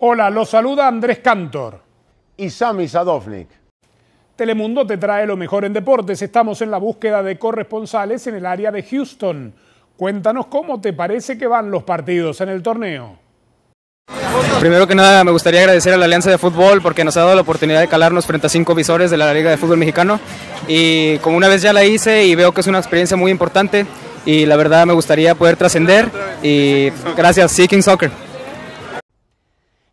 Hola, los saluda Andrés Cantor. Y Sami Sadovnik. Telemundo te trae lo mejor en deportes. Estamos en la búsqueda de corresponsales en el área de Houston. Cuéntanos cómo te parece que van los partidos en el torneo. Primero que nada, me gustaría agradecer a la Alianza de Fútbol porque nos ha dado la oportunidad de calarnos frente a cinco visores de la Liga de Fútbol Mexicano. Y como una vez ya la hice y veo que es una experiencia muy importante y la verdad me gustaría poder trascender. Y gracias, Seeking Soccer.